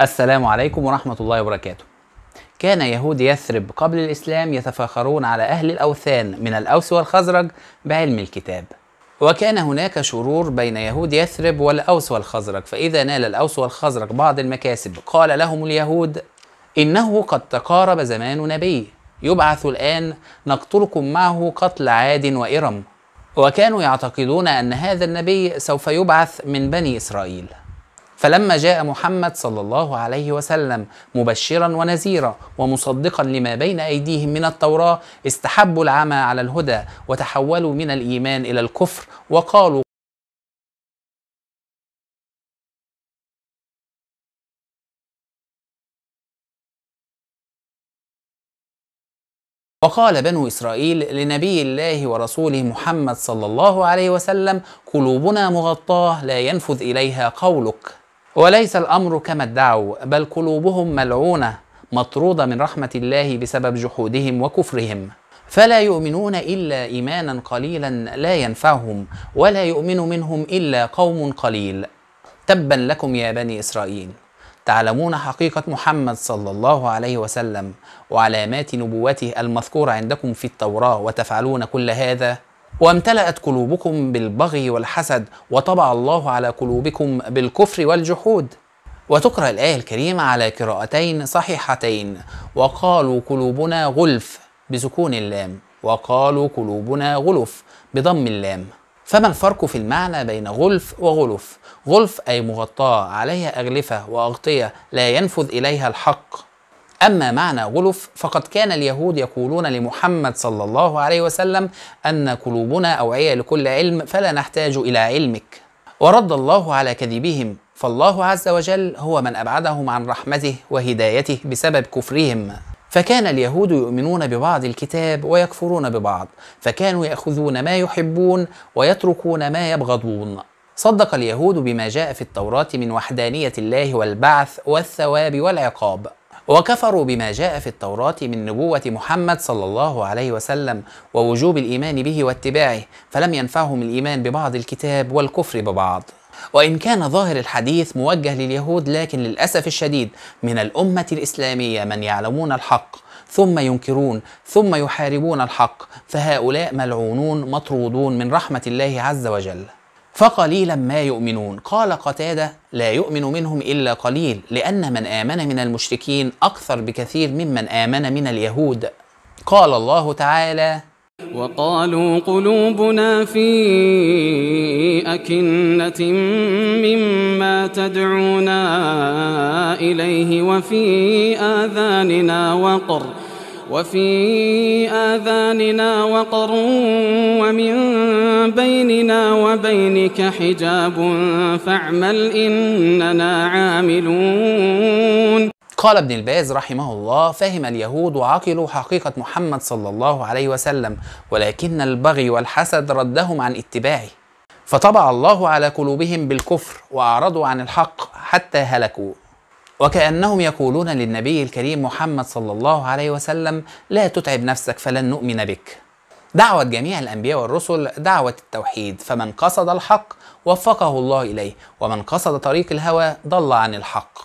السلام عليكم ورحمة الله وبركاته كان يهود يثرب قبل الإسلام يتفاخرون على أهل الأوثان من الأوس والخزرج بعلم الكتاب وكان هناك شرور بين يهود يثرب والأوس والخزرج فإذا نال الأوس والخزرج بعض المكاسب قال لهم اليهود إنه قد تقارب زمان نبي يبعث الآن نقتلكم معه قتل عاد وإرم وكانوا يعتقدون أن هذا النبي سوف يبعث من بني إسرائيل فلما جاء محمد صلى الله عليه وسلم مبشرا ونذيرا ومصدقا لما بين ايديهم من التوراه استحبوا العمى على الهدى وتحولوا من الايمان الى الكفر وقالوا وقال بنو إسرائيل لنبي الله ورسوله محمد صلى الله عليه وسلم قلوبنا مغطاة لا ينفذ إليها قولك وليس الامر كما ادعوا بل قلوبهم ملعونه مطروده من رحمه الله بسبب جحودهم وكفرهم فلا يؤمنون الا ايمانا قليلا لا ينفعهم ولا يؤمن منهم الا قوم قليل تبا لكم يا بني اسرائيل تعلمون حقيقة محمد صلى الله عليه وسلم وعلامات نبوته المذكورة عندكم في التوراة وتفعلون كل هذا وامتلأت قلوبكم بالبغي والحسد وطبع الله على قلوبكم بالكفر والجحود وتقرأ الآية الكريمة على قراءتين صحيحتين وقالوا قلوبنا غلف بسكون اللام وقالوا قلوبنا غلف بضم اللام فما الفرق في المعنى بين غلف وغلف؟ غلف أي مغطاة عليها أغلفة وأغطية لا ينفذ إليها الحق أما معنى غلف فقد كان اليهود يقولون لمحمد صلى الله عليه وسلم أن قلوبنا أوعية لكل علم فلا نحتاج إلى علمك ورد الله على كذبهم فالله عز وجل هو من أبعدهم عن رحمته وهدايته بسبب كفرهم فكان اليهود يؤمنون ببعض الكتاب ويكفرون ببعض فكانوا يأخذون ما يحبون ويتركون ما يبغضون صدق اليهود بما جاء في التوراة من وحدانية الله والبعث والثواب والعقاب وكفروا بما جاء في التوراة من نبوة محمد صلى الله عليه وسلم ووجوب الإيمان به واتباعه فلم ينفعهم الإيمان ببعض الكتاب والكفر ببعض وإن كان ظاهر الحديث موجه لليهود لكن للأسف الشديد من الأمة الإسلامية من يعلمون الحق ثم ينكرون ثم يحاربون الحق فهؤلاء ملعونون مطرودون من رحمة الله عز وجل فقليلا ما يؤمنون قال قتاده لا يؤمن منهم الا قليل لان من امن من المشركين اكثر بكثير ممن امن من اليهود قال الله تعالى وقالوا قلوبنا في أكنة مما تدعونا إليه وفي آذاننا وقر وفي آذاننا وقر ومن بيننا وبينك حجاب فاعمل إننا عاملون قال ابن الباز رحمه الله فهم اليهود وعقلوا حقيقة محمد صلى الله عليه وسلم ولكن البغي والحسد ردهم عن اتباعه فطبع الله على قلوبهم بالكفر وأعرضوا عن الحق حتى هلكوا وكأنهم يقولون للنبي الكريم محمد صلى الله عليه وسلم لا تتعب نفسك فلن نؤمن بك دعوة جميع الأنبياء والرسل دعوة التوحيد فمن قصد الحق وفقه الله إليه ومن قصد طريق الهوى ضل عن الحق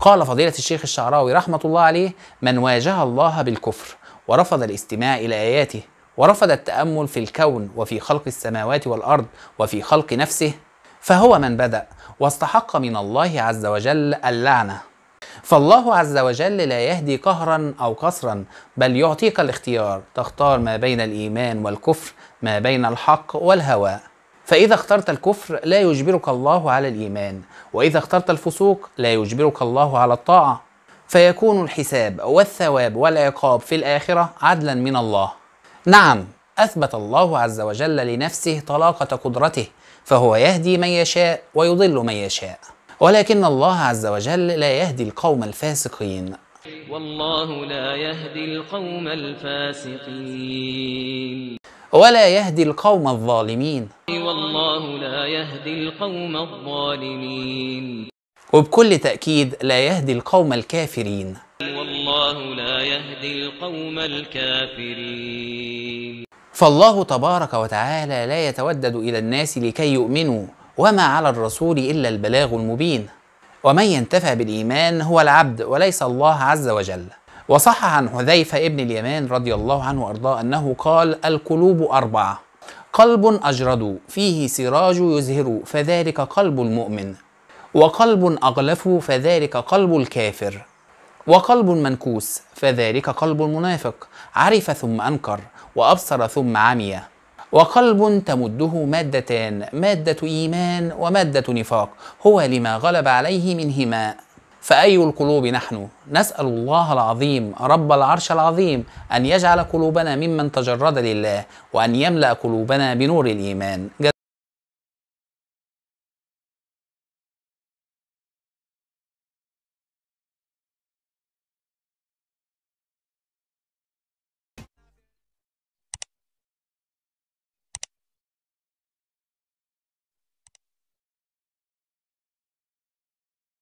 قال فضيلة الشيخ الشعراوي رحمة الله عليه من واجه الله بالكفر ورفض الاستماع إلى آياته ورفض التأمل في الكون وفي خلق السماوات والأرض وفي خلق نفسه فهو من بدأ واستحق من الله عز وجل اللعنة فالله عز وجل لا يهدي قهرا او قصرا بل يعطيك الاختيار تختار ما بين الايمان والكفر ما بين الحق والهوى فإذا اخترت الكفر لا يجبرك الله على الإيمان، وإذا اخترت الفسوق لا يجبرك الله على الطاعة، فيكون الحساب والثواب والعقاب في الآخرة عدلا من الله. نعم، أثبت الله عز وجل لنفسه طلاقة قدرته، فهو يهدي من يشاء ويضل من يشاء. ولكن الله عز وجل لا يهدي القوم الفاسقين والله لا يهدي القوم الفاسقين ولا يهدي القوم الظالمين والله لا يهدي القوم الظالمين وبكل تأكيد لا يهدي القوم الكافرين والله لا يهدي القوم الكافرين فالله تبارك وتعالى لا يتودد إلى الناس لكي يؤمنوا وما على الرسول إلا البلاغ المبين ومن ينتفع بالإيمان هو العبد وليس الله عز وجل وصح عن حذيفة ابن اليمان رضي الله عنه وأرضاه أنه قال القلوب أربعة قلب أجرد فيه سراج يزهر فذلك قلب المؤمن وقلب أغلف فذلك قلب الكافر وقلب منكوس فذلك قلب المنافق عرف ثم أنكر وأبصر ثم عمي وقلب تمده مادتان مادة إيمان ومادة نفاق هو لما غلب عليه منهما فأي القلوب نحن؟ نسأل الله العظيم رب العرش العظيم أن يجعل قلوبنا ممن تجرد لله وأن يملأ قلوبنا بنور الإيمان